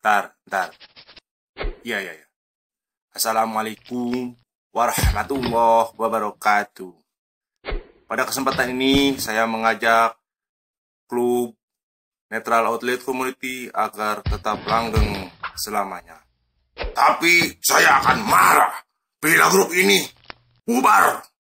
Ntar, ntar. Iya, iya, iya. Assalamualaikum warahmatullahi wabarakatuh. Pada kesempatan ini, saya mengajak klub Netral Outlet Community agar tetap langgeng selamanya. Tapi saya akan marah bila grup ini bubar.